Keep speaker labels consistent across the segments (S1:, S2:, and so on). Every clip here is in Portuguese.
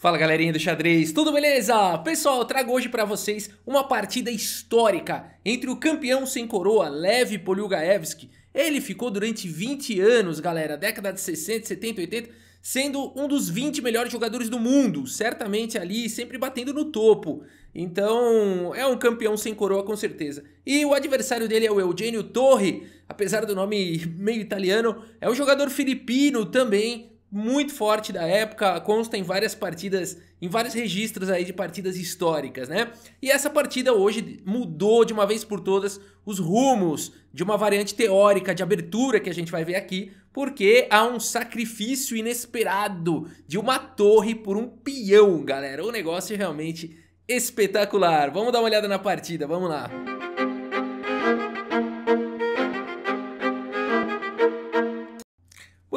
S1: Fala galerinha do xadrez, tudo beleza? Pessoal, eu trago hoje para vocês uma partida histórica entre o campeão sem coroa Lev Polyugaevski. Ele ficou durante 20 anos, galera, década de 60, 70, 80, sendo um dos 20 melhores jogadores do mundo, certamente ali, sempre batendo no topo. Então, é um campeão sem coroa com certeza. E o adversário dele é o Eugênio Torre, apesar do nome meio italiano, é um jogador filipino também, muito forte da época, consta em várias partidas, em vários registros aí de partidas históricas, né? E essa partida hoje mudou de uma vez por todas os rumos de uma variante teórica de abertura que a gente vai ver aqui, porque há um sacrifício inesperado de uma torre por um peão, galera. O negócio é realmente espetacular. Vamos dar uma olhada na partida, vamos lá.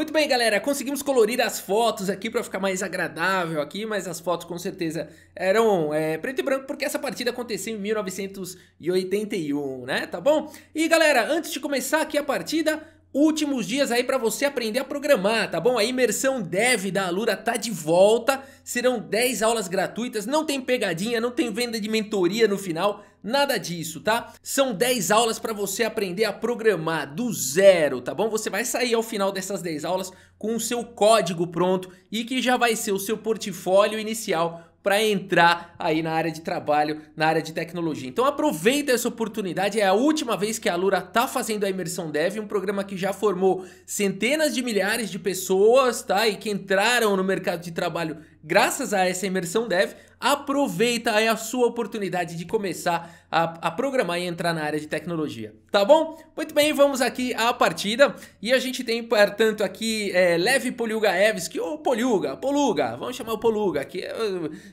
S1: Muito bem, galera, conseguimos colorir as fotos aqui para ficar mais agradável aqui, mas as fotos com certeza eram é, preto e branco porque essa partida aconteceu em 1981, né? Tá bom? E galera, antes de começar aqui a partida, últimos dias aí para você aprender a programar, tá bom? A imersão dev da Alura tá de volta, serão 10 aulas gratuitas, não tem pegadinha, não tem venda de mentoria no final, Nada disso, tá? São 10 aulas para você aprender a programar do zero, tá bom? Você vai sair ao final dessas 10 aulas com o seu código pronto e que já vai ser o seu portfólio inicial para entrar aí na área de trabalho, na área de tecnologia. Então aproveita essa oportunidade, é a última vez que a Lura está fazendo a Imersão Dev, um programa que já formou centenas de milhares de pessoas, tá? E que entraram no mercado de trabalho graças a essa imersão dev, aproveita aí a sua oportunidade de começar a, a, programar e entrar na área de tecnologia, tá bom? Muito bem, vamos aqui à partida e a gente tem, portanto, aqui é, Leve Poliuga Eves, que o Poliuga, Poluga, vamos chamar o Poluga, que é,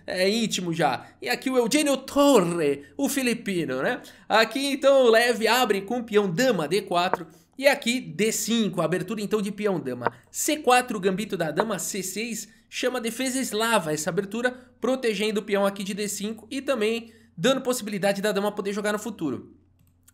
S1: é, é, íntimo já. E aqui o Eugênio Torre, o filipino, né? Aqui então o Leve abre com peão dama D4 e aqui D5, abertura então de peão dama. C4, gambito da dama, C6, chama defesa eslava, essa abertura protegendo o peão aqui de D5 e também dando possibilidade da dama poder jogar no futuro.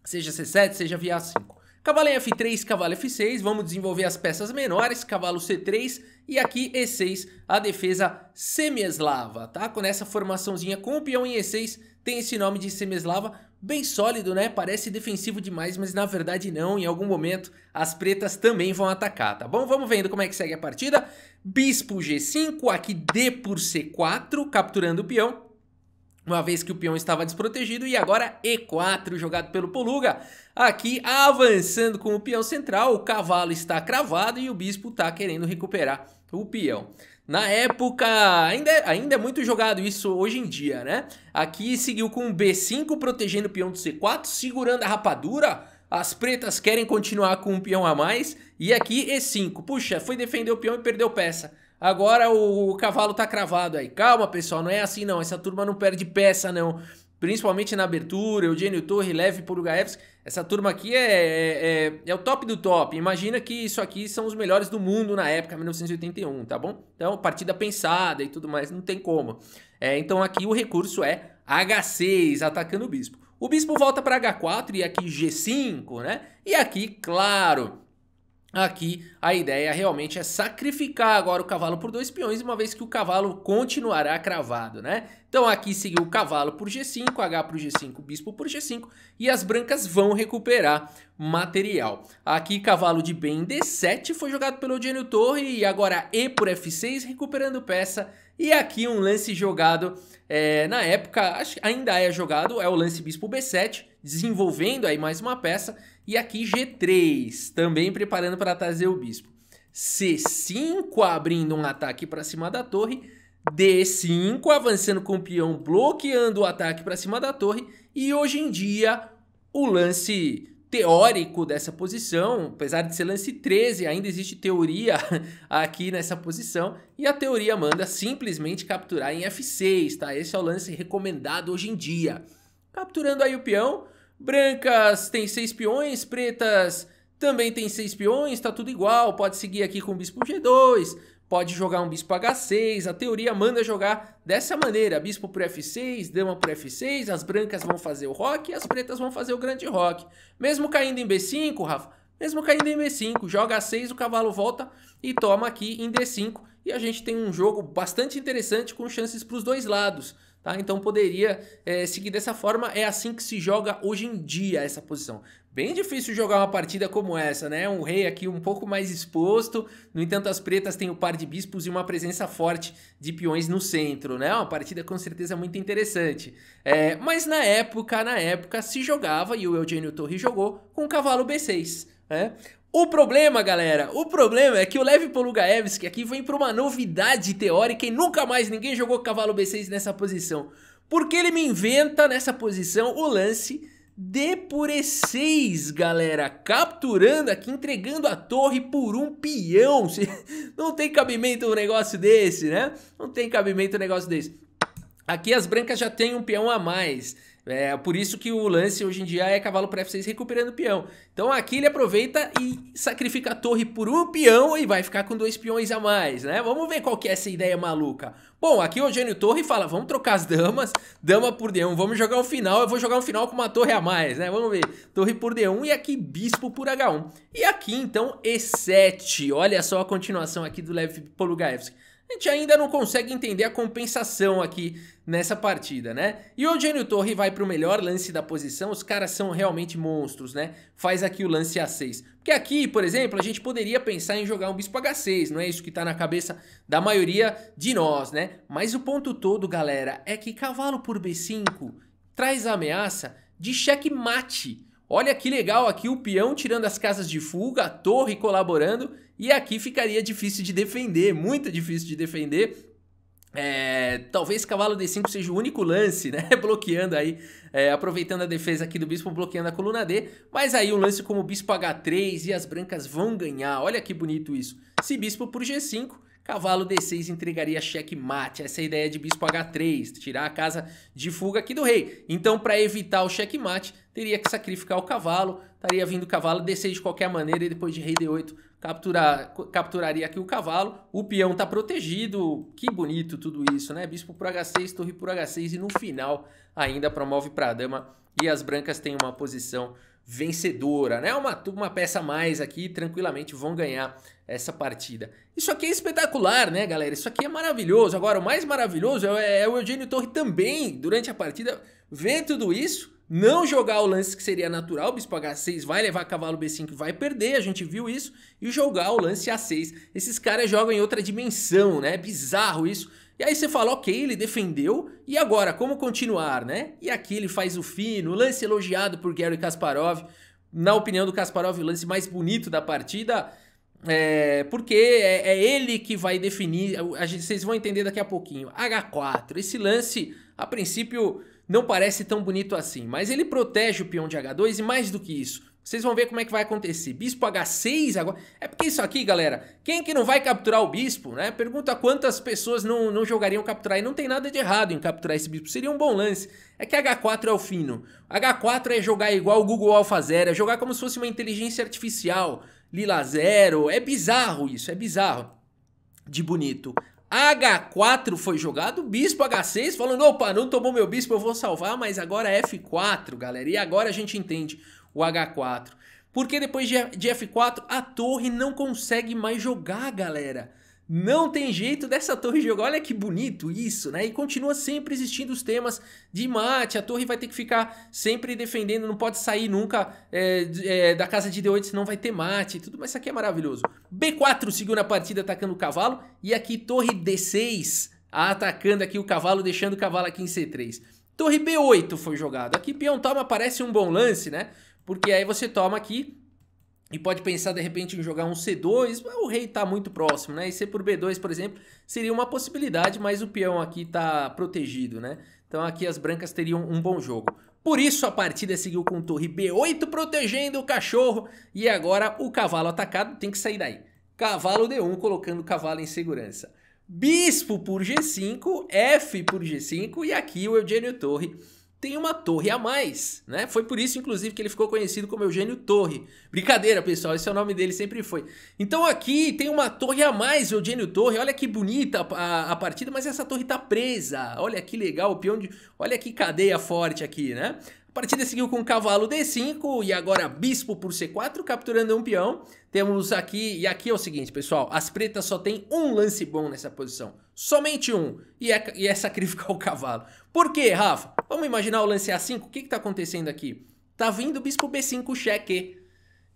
S1: Seja C7, seja via A5. Cavalo em F3, cavalo F6, vamos desenvolver as peças menores, cavalo C3 e aqui E6, a defesa semi-eslava, tá? Com essa formaçãozinha com o peão em E6, tem esse nome de semi-eslava, bem sólido, né? Parece defensivo demais, mas na verdade não. Em algum momento as pretas também vão atacar, tá bom? Vamos vendo como é que segue a partida. Bispo G5, aqui D por C4, capturando o peão. Uma vez que o peão estava desprotegido e agora E4 jogado pelo Poluga. Aqui avançando com o peão central, o cavalo está cravado e o bispo está querendo recuperar o peão. Na época, ainda é, ainda é muito jogado isso hoje em dia, né? Aqui seguiu com B5 protegendo o peão do C4, segurando a rapadura. As pretas querem continuar com um peão a mais. E aqui E5. Puxa, foi defender o peão e perdeu peça. Agora o, o cavalo tá cravado aí. Calma, pessoal, não é assim não. Essa turma não perde peça, não principalmente na abertura, Eugênio Torre, Lev Porugaevski, essa turma aqui é, é, é, é, o top do top. Imagina que isso aqui são os melhores do mundo na época, 1981, tá bom? Então, partida pensada e tudo mais, não tem como. É, então aqui o recurso é H6, atacando o bispo. O bispo volta para H4 e aqui G5, né? E aqui, claro, Aqui a ideia realmente é sacrificar agora o cavalo por dois peões, uma vez que o cavalo continuará cravado, né? Então aqui seguiu o cavalo por G5, H por G5, bispo por G5 e as brancas vão recuperar material. Aqui cavalo de bem em D7 foi jogado pelo Eugênio Torre e agora E por F6 recuperando peça e aqui um lance jogado é, na época, acho, ainda é jogado, é o lance bispo B7 desenvolvendo aí mais uma peça e aqui G3, também preparando para trazer o bispo. C5, abrindo um ataque para cima da torre. D5, avançando com o peão, bloqueando o ataque para cima da torre. E hoje em dia, o lance teórico dessa posição, apesar de ser lance 13, ainda existe teoria aqui nessa posição, e a teoria manda simplesmente capturar em F6, tá? Esse é o lance recomendado hoje em dia. Capturando aí o peão, Brancas tem seis peões, pretas também tem seis peões, tá tudo igual. Pode seguir aqui com o bispo G2, pode jogar um bispo H6. A teoria manda jogar dessa maneira: bispo por F6, dama por F6. As brancas vão fazer o rock e as pretas vão fazer o grande rock. Mesmo caindo em B5, Rafa, mesmo caindo em B5, joga A6, o cavalo volta e toma aqui em D5. E a gente tem um jogo bastante interessante com chances para os dois lados. Tá? Então poderia é, seguir dessa forma. É assim que se joga hoje em dia essa posição. Bem difícil jogar uma partida como essa, né? Um rei aqui um pouco mais exposto. No entanto, as pretas têm o par de bispos e uma presença forte de peões no centro, né? Uma partida com certeza muito interessante. É, mas na época, na época, se jogava, e o Eugênio Torre jogou, com o cavalo B6. Né? O problema, galera, o problema é que o Lev Polugaevski aqui vem para uma novidade teórica e nunca mais ninguém jogou cavalo B6 nessa posição. Porque ele me inventa nessa posição o lance d por E6, galera. Capturando aqui, entregando a torre por um peão. Não tem cabimento um negócio desse, né? Não tem cabimento um negócio desse. Aqui as brancas já têm um peão a mais. É por isso que o lance hoje em dia é cavalo para F6 recuperando peão. Então aqui ele aproveita e sacrifica a torre por um peão e vai ficar com dois peões a mais, né? Vamos ver qual que é essa ideia maluca. Bom, aqui o Eugênio Torre fala, vamos trocar as damas, dama por D1, vamos jogar um final, eu vou jogar um final com uma torre a mais, né? Vamos ver, torre por D1 e aqui bispo por H1. E aqui então E7, olha só a continuação aqui do Lev Polugaevski. A gente ainda não consegue entender a compensação aqui nessa partida, né? E o Eugênio Torre vai para o melhor lance da posição, os caras são realmente monstros, né? Faz aqui o lance A6. Porque aqui, por exemplo, a gente poderia pensar em jogar um bispo H6, não é isso que está na cabeça da maioria de nós, né? Mas o ponto todo, galera, é que cavalo por B5 traz a ameaça de checkmate. Olha que legal aqui o peão tirando as casas de fuga, a torre colaborando e aqui ficaria difícil de defender, muito difícil de defender, é, talvez cavalo D5 seja o único lance, né? bloqueando aí, é, aproveitando a defesa aqui do bispo, bloqueando a coluna D. Mas aí o um lance como bispo H3 e as brancas vão ganhar. Olha que bonito isso. Se bispo por G5, cavalo D6 entregaria checkmate. Essa é a ideia de bispo H3, tirar a casa de fuga aqui do rei. Então, para evitar o checkmate, teria que sacrificar o cavalo. Estaria vindo cavalo D6 de qualquer maneira e depois de rei D8, capturar, capturaria aqui o cavalo, o peão está protegido, que bonito tudo isso, né? Bispo por H6, torre por H6 e no final ainda promove para a dama e as brancas têm uma posição vencedora, né? Uma, uma peça a mais aqui, tranquilamente vão ganhar essa partida. Isso aqui é espetacular, né, galera? Isso aqui é maravilhoso. Agora, o mais maravilhoso é, é o Eugênio Torre também, durante a partida, ver tudo isso não jogar o lance que seria natural, bispo H6 vai levar cavalo B5 vai perder, a gente viu isso, e jogar o lance A6. Esses caras jogam em outra dimensão, né? É bizarro isso. E aí você fala, ok, ele defendeu, e agora, como continuar, né? E aqui ele faz o fino, lance elogiado por Gary Kasparov, na opinião do Kasparov, o lance mais bonito da partida, é, porque é, é, ele que vai definir, a gente, vocês vão entender daqui a pouquinho. H4, esse lance, a princípio, não parece tão bonito assim, mas ele protege o peão de H2 e mais do que isso. Vocês vão ver como é que vai acontecer. Bispo H6 agora. É porque isso aqui, galera, quem é que não vai capturar o bispo, né? Pergunta quantas pessoas não, não jogariam capturar. E não tem nada de errado em capturar esse bispo. Seria um bom lance. É que H4 é o fino. H4 é jogar igual o Google Alpha Zero, é jogar como se fosse uma inteligência artificial. Lila Zero. É bizarro isso, é bizarro de bonito. H4 foi jogado, bispo H6, falando, opa, não tomou meu bispo, eu vou salvar, mas agora é F4, galera. E agora a gente entende o H4. Porque depois de F4, a torre não consegue mais jogar, galera. Não tem jeito dessa torre jogar. Olha que bonito isso, né? E continua sempre existindo os temas de mate. A torre vai ter que ficar sempre defendendo, não pode sair nunca é, é, da casa de D8, senão vai ter mate e tudo. Mas isso aqui é maravilhoso. B4 seguiu na partida atacando o cavalo. E aqui torre D6 atacando aqui o cavalo, deixando o cavalo aqui em C3. Torre B8 foi jogado. Aqui peão toma, parece um bom lance, né? Porque aí você toma aqui e pode pensar de repente em jogar um C2, o rei está muito próximo, né? E C por B2, por exemplo, seria uma possibilidade, mas o peão aqui está protegido, né? Então aqui as brancas teriam um bom jogo. Por isso a partida seguiu com torre B8 protegendo o cachorro e agora o cavalo atacado tem que sair daí. Cavalo D1 colocando o cavalo em segurança. Bispo por G5, F por G5 e aqui o Eugênio Torre tem uma torre a mais, né? Foi por isso, inclusive, que ele ficou conhecido como Eugênio Torre. Brincadeira, pessoal, esse é o nome dele, sempre foi. Então aqui tem uma torre a mais, Eugênio Torre. Olha que bonita a, a partida, mas essa torre tá presa. Olha que legal, o peão de... Olha que cadeia forte aqui, né? A partida seguiu com cavalo D5 e agora bispo por C4, capturando um peão. Temos aqui, e aqui é o seguinte, pessoal, as pretas só tem um lance bom nessa posição. Somente um, e é, e é sacrificar o cavalo. Por quê, Rafa? Vamos imaginar o lance A5? O que está acontecendo aqui? Tá vindo o bispo B5 cheque.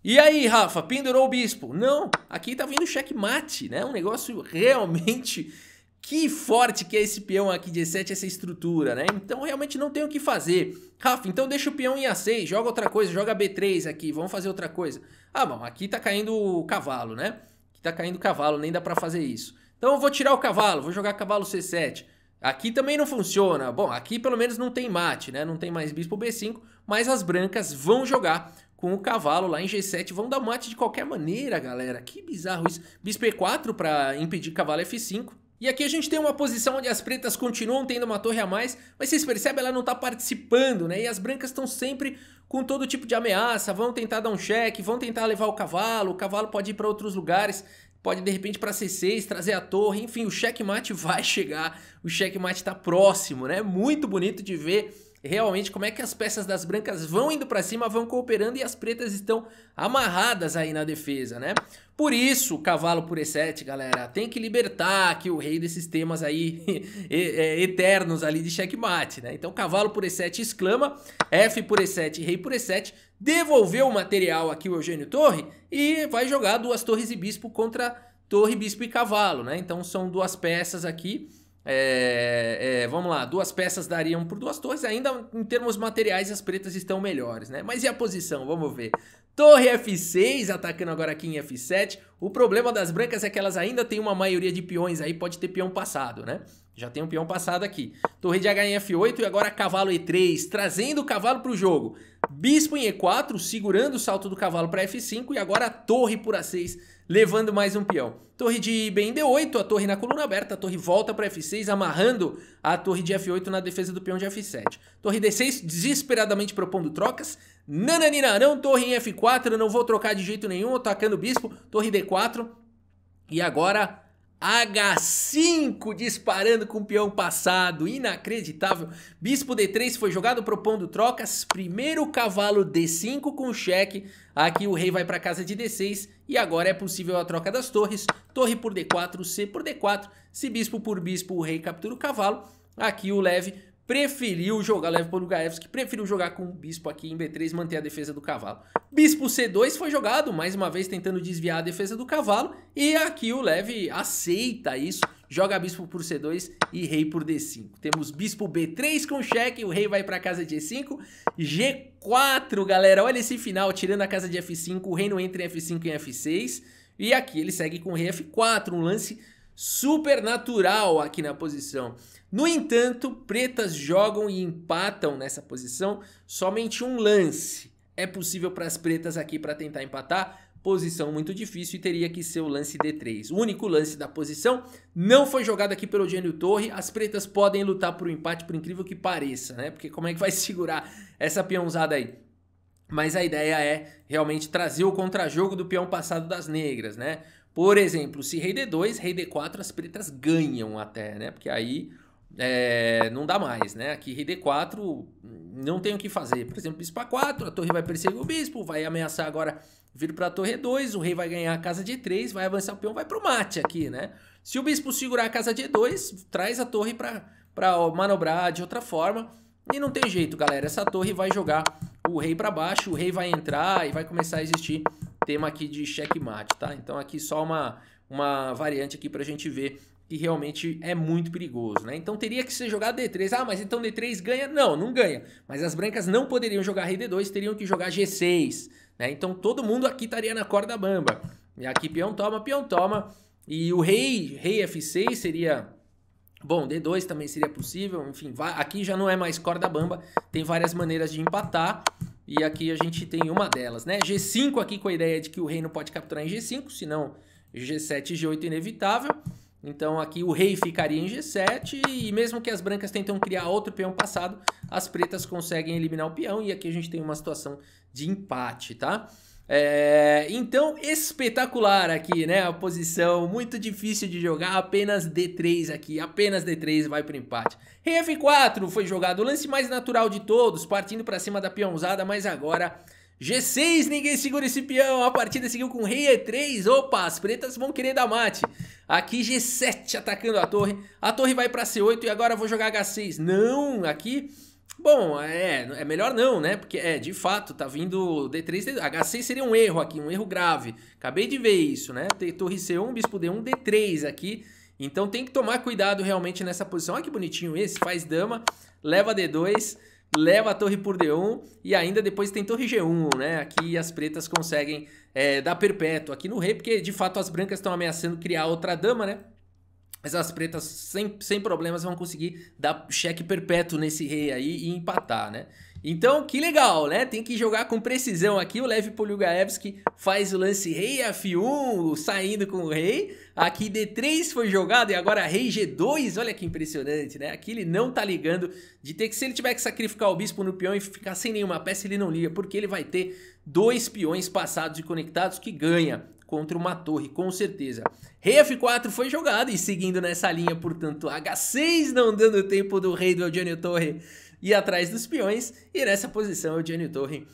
S1: E aí, Rafa, pendurou o bispo? Não, aqui tá vindo checkmate, né? Um negócio realmente que forte que é esse peão aqui de E7, essa estrutura, né? Então realmente não tem o que fazer. Rafa, então deixa o peão em A6, joga outra coisa, joga B3 aqui, vamos fazer outra coisa. Ah, bom, aqui tá caindo o cavalo, né? Aqui tá caindo o cavalo, nem dá para fazer isso. Então eu vou tirar o cavalo, vou jogar cavalo C7. Aqui também não funciona. Bom, aqui pelo menos não tem mate, né? Não tem mais bispo B5, mas as brancas vão jogar com o cavalo lá em G7, vão dar mate de qualquer maneira, galera. Que bizarro isso. Bispo E4 para impedir cavalo F5. E aqui a gente tem uma posição onde as pretas continuam tendo uma torre a mais, mas vocês percebem, ela não está participando, né? E as brancas estão sempre com todo tipo de ameaça, vão tentar dar um cheque, vão tentar levar o cavalo, o cavalo pode ir para outros lugares pode de repente para C6, trazer a torre, enfim, o checkmate vai chegar, o checkmate está próximo, né? Muito bonito de ver realmente como é que as peças das brancas vão indo para cima, vão cooperando e as pretas estão amarradas aí na defesa, né? Por isso, cavalo por E7, galera, tem que libertar aqui o rei desses temas aí é, eternos ali de checkmate, né? Então, cavalo por E7 exclama, F por E7, rei por E7, devolveu o material aqui o Eugênio Torre e vai jogar duas torres e bispo contra torre, bispo e cavalo, né? Então, são duas peças aqui é, é, vamos lá, duas peças dariam por duas torres, ainda em termos materiais as pretas estão melhores, né? Mas e a posição? Vamos ver. Torre F6, atacando agora aqui em F7. O problema das brancas é que elas ainda têm uma maioria de peões aí, pode ter peão passado, né? Já tem um peão passado aqui. Torre de H em F8 e agora cavalo E3, trazendo o cavalo para o jogo. Bispo em E4, segurando o salto do cavalo para F5 e agora torre por A6, levando mais um peão. Torre de B D8, a torre na coluna aberta, a torre volta para F6, amarrando a torre de F8 na defesa do peão de F7. Torre D6, desesperadamente propondo trocas. Nananina, não, torre em F4, não vou trocar de jeito nenhum, atacando o bispo. Torre D4. E agora H5 disparando com o peão passado, inacreditável. Bispo D3 foi jogado propondo trocas. Primeiro cavalo D5 com cheque. Aqui o rei vai para casa de D6 e agora é possível a troca das torres, torre por d4, c por d4, se bispo por bispo, o rei captura o cavalo. Aqui o leve preferiu jogar, leve por que preferiu jogar com o bispo aqui em b3, manter a defesa do cavalo. Bispo c2 foi jogado, mais uma vez tentando desviar a defesa do cavalo, e aqui o leve aceita isso, joga bispo por C2 e rei por D5. Temos bispo B3 com cheque, o rei vai para casa de E5. G4, galera, olha esse final, tirando a casa de F5, o não entra em F5 e F6. E aqui ele segue com rei F4, um lance super natural aqui na posição. No entanto, pretas jogam e empatam nessa posição somente um lance. É possível para as pretas aqui para tentar empatar posição muito difícil e teria que ser o lance D3. O único lance da posição não foi jogado aqui pelo Gênio Torre. As pretas podem lutar por um empate, por incrível que pareça, né? Porque como é que vai segurar essa peãozada aí? Mas a ideia é realmente trazer o contrajogo do peão passado das negras, né? Por exemplo, se rei D2, rei D4, as pretas ganham até, né? Porque aí é, não dá mais, né? Aqui RD4 não tem o que fazer. Por exemplo, bispo A4, a torre vai perseguir o bispo, vai ameaçar agora vir para a torre E2, o rei vai ganhar a casa de E3, vai avançar o peão, vai para o mate aqui, né? Se o bispo segurar a casa de E2, traz a torre para manobrar de outra forma. E não tem jeito, galera. Essa torre vai jogar o rei para baixo, o rei vai entrar e vai começar a existir tema aqui de checkmate, tá? Então aqui só uma, uma variante aqui para a gente ver que realmente é muito perigoso, né? Então teria que ser jogado D3. Ah, mas então D3 ganha? Não, não ganha. Mas as brancas não poderiam jogar Rei D2, teriam que jogar G6, né? Então todo mundo aqui estaria na corda bamba. E aqui peão toma, peão toma. E o rei, rei F6 seria Bom, D2 também seria possível, enfim, aqui já não é mais corda bamba, tem várias maneiras de empatar, e aqui a gente tem uma delas, né? G5 aqui com a ideia de que o rei não pode capturar em G5, senão G7 e G8 inevitável, então aqui o rei ficaria em G7 e mesmo que as brancas tentam criar outro peão passado, as pretas conseguem eliminar o peão e aqui a gente tem uma situação de empate, tá? É, então, espetacular aqui, né? A posição muito difícil de jogar, apenas D3 aqui, apenas D3 vai para empate. Rei F4 foi jogado, o lance mais natural de todos, partindo para cima da peãozada, mas agora G6, ninguém segura esse peão. A partida seguiu com rei E3. Opa, as pretas vão querer dar mate. Aqui G7 atacando a torre. A torre vai para C8 e agora vou jogar H6. Não, aqui... Bom, é, é melhor não, né? Porque, é, de fato, tá vindo D3, D2. H6 seria um erro aqui, um erro grave. Acabei de ver isso, né? Tem torre C1, bispo D1, D3 aqui. Então tem que tomar cuidado realmente nessa posição. Olha que bonitinho esse, faz dama, leva D2 leva a torre por D1 e ainda depois tem torre G1, né? Aqui as pretas conseguem é, dar perpétuo aqui no rei, porque de fato as brancas estão ameaçando criar outra dama, né? Mas as pretas sem, sem problemas vão conseguir dar cheque perpétuo nesse rei aí e empatar, né? Então, que legal, né? Tem que jogar com precisão aqui. O Lev Poliugaevski faz o lance rei F1, saindo com o rei. Aqui D3 foi jogado e agora rei G2. Olha que impressionante, né? Aqui ele não tá ligando de ter que... Se ele tiver que sacrificar o bispo no peão e ficar sem nenhuma peça, ele não liga. Porque ele vai ter dois peões passados e conectados que ganha contra uma torre, com certeza. Rei F4 foi jogado e seguindo nessa linha, portanto, H6 não dando tempo do rei do Eugênio Torre e atrás dos peões. E nessa posição, o Gianni Torre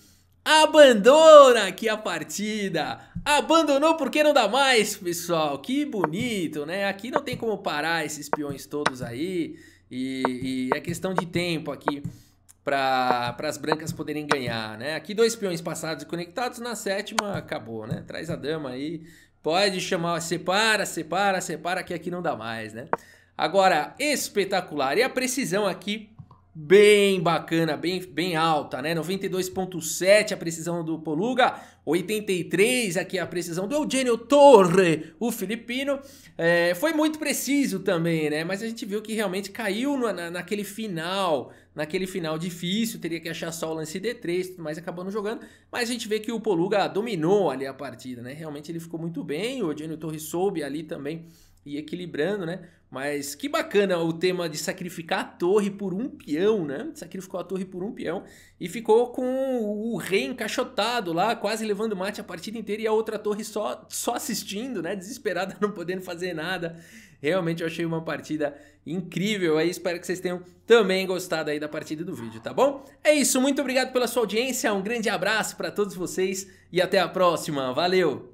S1: abandona aqui a partida. Abandonou porque não dá mais, pessoal. Que bonito, né? Aqui não tem como parar esses peões todos aí. E, e é questão de tempo aqui para as brancas poderem ganhar, né? Aqui dois peões passados e conectados. Na sétima, acabou, né? Traz a dama aí. Pode chamar, separa, separa, separa, que aqui não dá mais, né? Agora, espetacular. E a precisão aqui bem bacana, bem, bem alta, né? 92.7 a precisão do Poluga, 83 aqui a precisão do Eugênio Torre, o filipino. É, foi muito preciso também, né? Mas a gente viu que realmente caiu na, naquele final, naquele final difícil, teria que achar só o lance D3, mas acabando jogando. Mas a gente vê que o Poluga dominou ali a partida, né? Realmente ele ficou muito bem, o Eugênio Torre soube ali também e equilibrando, né? Mas que bacana o tema de sacrificar a torre por um peão, né? Sacrificou a torre por um peão e ficou com o rei encaixotado lá, quase levando mate a partida inteira e a outra torre só, só assistindo, né? Desesperada, não podendo fazer nada. Realmente eu achei uma partida incrível aí. Espero que vocês tenham também gostado aí da partida do vídeo, tá bom? É isso, muito obrigado pela sua audiência, um grande abraço para todos vocês e até a próxima. Valeu!